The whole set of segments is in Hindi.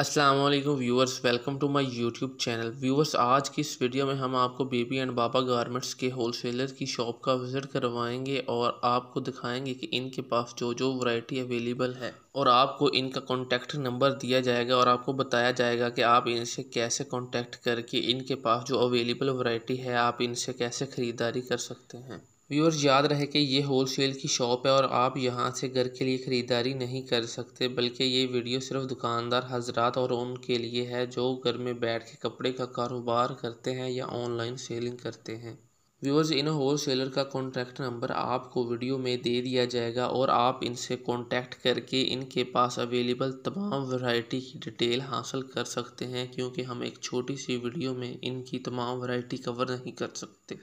Aslam viewers welcome to my YouTube channel viewers आज की इस वीडियो में हम आपको बेबी एंड बाबा गारमेंट्स के सेलर की शॉप का विज़िट करवाएंगे और आपको दिखाएंगे कि इनके पास जो जो वैरायटी अवेलेबल है और आपको इनका कॉन्टैक्ट नंबर दिया जाएगा और आपको बताया जाएगा कि आप इनसे कैसे कॉन्टैक्ट करके इनके पास जो अवेलेबल वैरायटी है आप इनसे कैसे ख़रीदारी कर सकते हैं व्यूअर्स याद रहे कि ये होल सेल की शॉप है और आप यहाँ से घर के लिए ख़रीदारी नहीं कर सकते बल्कि ये वीडियो सिर्फ दुकानदार हजरात और उनके लिए है जो घर में बैठ के कपड़े का कारोबार करते हैं या ऑनलाइन सेलिंग करते हैं व्यूअर्स इन होल सेलर का कॉन्टैक्ट नंबर आपको वीडियो में दे दिया जाएगा और आप इनसे कॉन्टैक्ट करके इनके पास अवेलेबल तमाम वैरायटी की डिटेल हासिल कर सकते हैं क्योंकि हम एक छोटी सी वीडियो में इनकी तमाम वैरायटी कवर नहीं कर सकते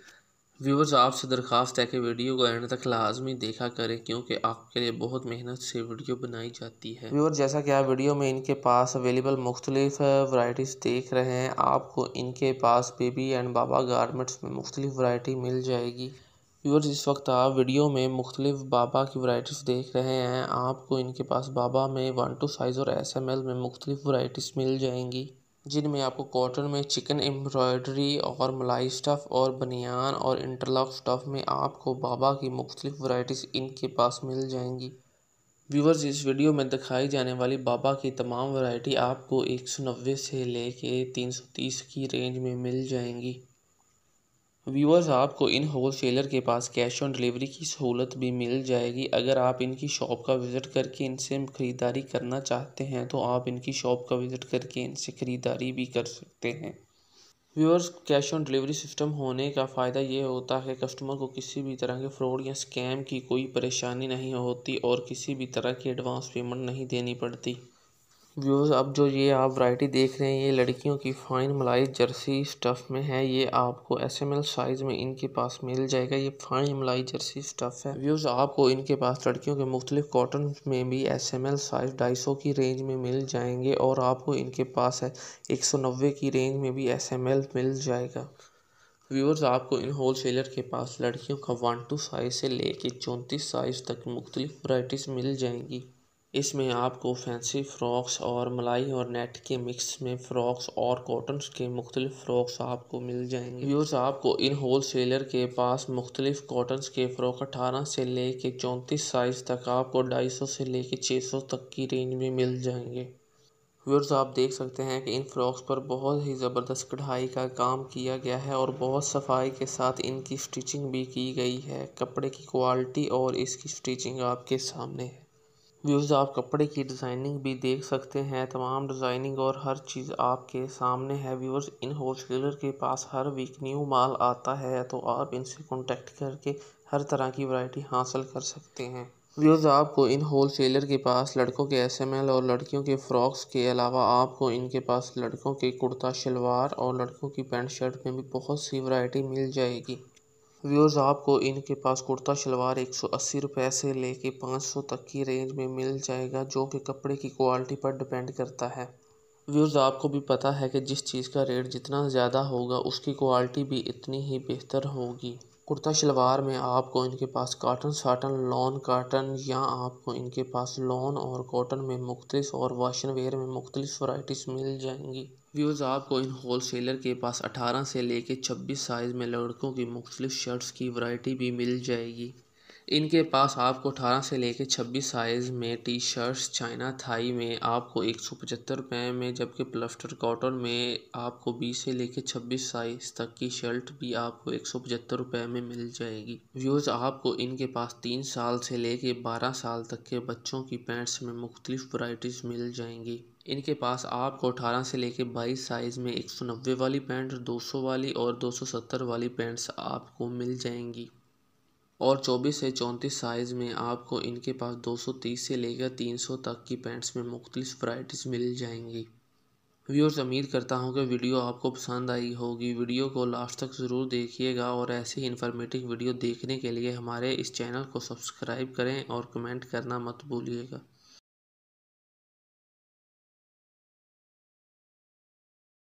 व्यूवर्स आपसे दरख्वास्त है कि वीडियो को एंड तक लाजमी देखा करें क्योंकि आपके लिए बहुत मेहनत से वीडियो बनाई जाती है व्यूवर जैसा कि आप वीडियो में इनके पास अवेलेबल मुख्तलिफ वैरायटीज़ देख रहे हैं आपको इनके पास बेबी एंड बाबा गारमेंट्स में मुख्तलिफ वैरायटी मिल जाएगी व्यूवर्स इस वक्त आप वीडियो में मुख्तलिफ बाबा की वैरायटीज़ देख रहे हैं आपको इनके पास बाबा में वन टू साइज़ और एस एम एल में मुख्तलिफ वैरायटीज़ मिल जाएंगी जिनमें आपको कॉटन में चिकन एम्ब्रॉयडरी और मलाई स्टफ़ और बनियान और इंटरलॉक स्टफ़ में आपको बाबा की मुख्तलिफ़ वाइटीज़ इनके पास मिल जाएंगी व्यूवर्स इस वीडियो में दिखाई जाने वाली बाबा की तमाम वैरायटी आपको एक सौ नब्बे से लेके तीन सौ तीस की रेंज में मिल जाएंगी व्यूअर्स आपको इन होल सेलर के पास कैश ऑन डिलीवरी की सहूलत भी मिल जाएगी अगर आप इनकी शॉप का विज़िट करके इनसे ख़रीदारी करना चाहते हैं तो आप इनकी शॉप का विज़िट करके इनसे ख़रीदारी भी कर सकते हैं viewers cash on delivery system होने का फ़ायदा ये होता है कस्टमर को किसी भी तरह के फ्रॉड या स्कैम की कोई परेशानी नहीं होती और किसी भी तरह की एडवांस पेमेंट नहीं देनी पड़ती व्यूअर्स अब जो ये आप वैरायटी देख रहे हैं ये लड़कियों की फाइन मलाई जर्सी स्टफ़ में है ये आपको एस एम एल साइज़ में इनके पास मिल जाएगा ये फाइन मलाई जर्सी स्टफ़ है व्यूअर्स आपको इनके पास लड़कियों के मुख्तलिफ कॉटन में भी एस एम एल साइज़ ढाई सौ की रेंज में मिल जाएंगे और आपको इनके पास है एक सौ नब्बे की रेंज में भी एस एम एल मिल जाएगा व्यूअर्स आपको इन होल सेलर के पास लड़कियों का वन टू साइज़ से लेके चौंतीस साइज़ तक मुख्तलिफ वराइटीज़ मिल जाएंगी इसमें आपको फैंसी फ़्रॉक्स और मलाई और नेट के मिक्स में फ़्रॉक्स और कॉटन्स के मुख्तलिफ फ़्रॉक्स आपको मिल जाएंगे व्यूज़ आपको इन होल सेलर के पास मुख्तलिफ कॉटन के फ़्रॉक अठारह से ले कर चौंतीस साइज़ तक आपको ढाई सौ से ले कर छः सौ तक की रेंज में मिल जाएंगे व्यूर्स आप देख सकते हैं कि इन फ़्रॉक्स पर बहुत ही ज़बरदस्त कढ़ाई का काम किया गया है और बहुत सफाई के साथ इनकी स्टिचिंग भी की गई है कपड़े की क्वालिटी और इसकी स्टिचिंग आपके सामने है व्यूज़ आप कपड़े की डिज़ाइनिंग भी देख सकते हैं तमाम डिज़ाइनिंग और हर चीज़ आपके सामने है व्यूअर्स इन होलसेलर के पास हर वीक न्यू माल आता है तो आप इनसे कॉन्टेक्ट करके हर तरह की वैरायटी हासिल कर सकते हैं व्यूज़ आपको इन होल सेलर के पास लड़कों के एस एम एल और लड़कियों के फ़्रॉक्स के अलावा आपको इनके पास लड़कों के कुर्ता शलवार और लड़कों की पैंट शर्ट में भी बहुत सी वैरायटी मिल जाएगी व्यूअर्स आपको इनके पास कुर्ता शलवार एक सौ अस्सी रुपये से लेके पाँच सौ तक की रेंज में मिल जाएगा जो कि कपड़े की क्वालिटी पर डिपेंड करता है व्यूअर्स आपको भी पता है कि जिस चीज़ का रेट जितना ज़्यादा होगा उसकी क्वालिटी भी इतनी ही बेहतर होगी कुर्ता शलवार में आपको इनके पास काटन साटन लॉन काटन या आपको इनके पास लॉन और कॉटन में मुख्तलिस और वाशन वेयर में मुख्तलिफ वाइटीज मिल जाएंगी व्यूज़ आपको इन होल सेलर के पास अठारह से लेकर छब्बीस साइज़ में लड़कों की मुख्तलिफ शर्ट्स की वैरायटी भी मिल जाएगी इनके पास आपको अठारह से लेके छब्बीस साइज़ में टी शर्ट्स चाइना थाई में आपको एक सौ पचहत्तर रुपये में जबकि प्लस्टर कॉटन में आपको बीस से लेके छब्बीस साइज़ तक की शर्ट भी आपको एक सौ पचहत्तर रुपये में मिल जाएगी व्यूज़ आपको इनके पास तीन साल से लेके बारह साल तक के बच्चों की पैंट्स में मुख्तलिफ़ वराइटीज़ मिल जाएंगी इनके पास आपको अठारह से लेके बाईस साइज़ में एक सौ नब्बे वाली पैंट दो सौ वाली और दो सौ सत्तर वाली पैंट्स आपको मिल जाएंगी और चौबीस से चौंतीस साइज़ में आपको इनके पास दो सौ तीस से लेकर तीन सौ तक की पैंट्स में मुख्तलिफ़ वाइटीज़ मिल जाएंगी व्यूअर्स उम्मीद करता हूँ कि वीडियो आपको पसंद आई होगी वीडियो को लास्ट तक ज़रूर देखिएगा और ऐसे ही इन्फॉर्मेटिव वीडियो देखने के लिए हमारे इस चैनल को सब्सक्राइब करें और कमेंट करना मत भूलिएगा